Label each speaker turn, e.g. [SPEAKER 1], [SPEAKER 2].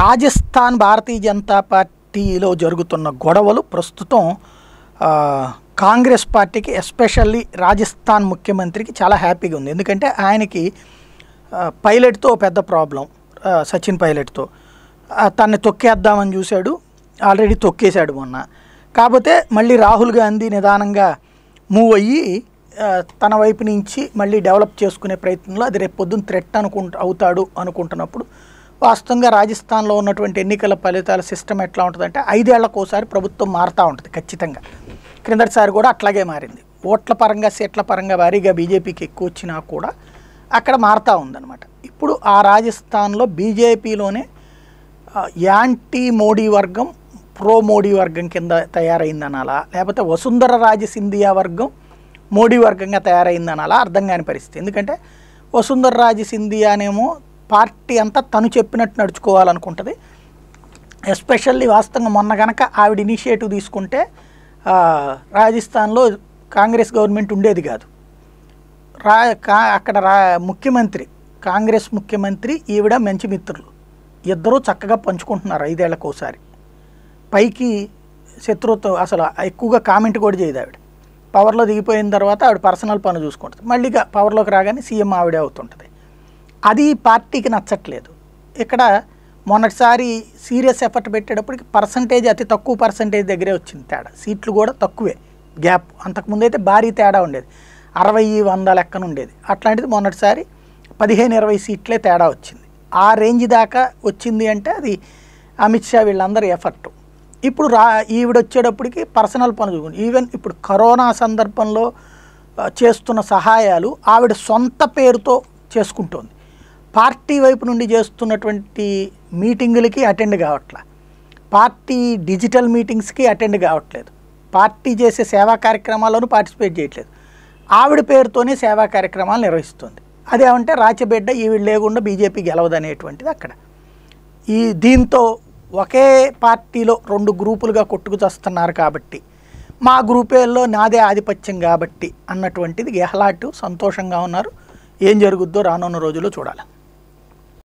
[SPEAKER 1] రాజస్థాన్ భారతీయ జనతా పార్టీలో జరుగుతున్న గొడవలు ప్రస్తుతం కాంగ్రెస్ పార్టీకి ఎస్పెషల్లీ రాజస్థాన్ ముఖ్యమంత్రికి చాలా హ్యాపీగా ఉంది ఎందుకంటే ఆయనకి పైలట్తో పెద్ద ప్రాబ్లం సచిన్ పైలట్తో తన్ని తొక్కేద్దామని చూశాడు ఆల్రెడీ తొక్కేశాడు మొన్న కాకపోతే మళ్ళీ రాహుల్ గాంధీ నిదానంగా మూవ్ అయ్యి తన వైపు నుంచి మళ్ళీ డెవలప్ చేసుకునే ప్రయత్నంలో అది రేపు పొద్దున్న థ్రెట్ అనుకుంటు అవుతాడు అనుకుంటున్నప్పుడు వాస్తవంగా రాజస్థాన్లో ఉన్నటువంటి ఎన్నికల ఫలితాల సిస్టమ్ ఎట్లా ఉంటుందంటే ఐదేళ్లకోసారి ప్రభుత్వం మారుతూ ఉంటుంది ఖచ్చితంగా క్రిందటిసారి కూడా అట్లాగే మారింది ఓట్ల పరంగా సీట్ల పరంగా వారీగా బీజేపీకి ఎక్కువ వచ్చినా కూడా అక్కడ మారుతూ ఉందన్నమాట ఇప్పుడు ఆ రాజస్థాన్లో బీజేపీలోనే యాంటీ మోడీ వర్గం ప్రో మోడీ వర్గం కింద తయారైందనాలా లేకపోతే వసుంధర రాజ సింధియా వర్గం మోడీ వర్గంగా తయారైందనాలా అర్థం కాని పరిస్థితి ఎందుకంటే వసుంధర రాజ సింధియానేమో పార్టీ అంతా తను చెప్పినట్టు నడుచుకోవాలనుకుంటుంది ఎస్పెషల్లీ వాస్తవంగా మొన్న కనుక ఆవిడ ఇనిషియేటివ్ తీసుకుంటే రాజస్థాన్లో కాంగ్రెస్ గవర్నమెంట్ ఉండేది కాదు రా అక్కడ రా ముఖ్యమంత్రి కాంగ్రెస్ ముఖ్యమంత్రి ఈవిడ మంచి మిత్రులు ఇద్దరూ చక్కగా పంచుకుంటున్నారు ఐదేళ్లకు ఒకసారి పైకి శత్రుత్వం అసలు ఎక్కువగా కామెంట్ కూడా చేయదు ఆవిడ పవర్లో దిగిపోయిన తర్వాత ఆవిడ పర్సనల్ పనులు చూసుకుంటుంది మళ్ళీ పవర్లోకి రాగానే సీఎం ఆవిడే అవుతుంటుంది అది పార్టీకి నచ్చట్లేదు ఇక్కడ మొన్నటిసారి సీరియస్ ఎఫర్ట్ పెట్టేటప్పటికి పర్సంటేజ్ అతి తక్కువ పర్సంటేజ్ దగ్గరే వచ్చింది తేడా సీట్లు కూడా తక్కువే గ్యాప్ అంతకుముందు అయితే భారీ తేడా ఉండేది అరవై వంద లెక్కన ఉండేది అట్లాంటిది మొన్నటిసారి పదిహేను ఇరవై సీట్లే తేడా వచ్చింది ఆ రేంజ్ దాకా వచ్చింది అంటే అది అమిత్ షా వీళ్ళందరి ఎఫర్ట్ ఇప్పుడు రా ఈవిడ వచ్చేటప్పటికి పర్సనల్ పనులు చూడండి ఈవెన్ ఇప్పుడు కరోనా సందర్భంలో చేస్తున్న సహాయాలు ఆవిడ సొంత పేరుతో చేసుకుంటోంది పార్టీ వైపు నుండి చేస్తున్నటువంటి మీటింగులకి అటెండ్ కావట్లా పార్టీ డిజిటల్ మీటింగ్స్కి అటెండ్ కావట్లేదు పార్టీ చేసే సేవా కార్యక్రమాల్లోనూ పార్టిసిపేట్ చేయట్లేదు ఆవిడ పేరుతోనే సేవా కార్యక్రమాలు నిర్వహిస్తుంది అదేమంటే రాచబిడ్డ ఈవిడ లేకుండా బీజేపీ గెలవదనేటువంటిది అక్కడ ఈ దీంతో ఒకే పార్టీలో రెండు గ్రూపులుగా కొట్టుకు కాబట్టి మా గ్రూపేల్లో నాదే ఆధిపత్యం కాబట్టి అన్నటువంటిది గెహ్లాట్ సంతోషంగా ఉన్నారు ఏం జరుగుద్దో రానున్న రోజుల్లో చూడాలి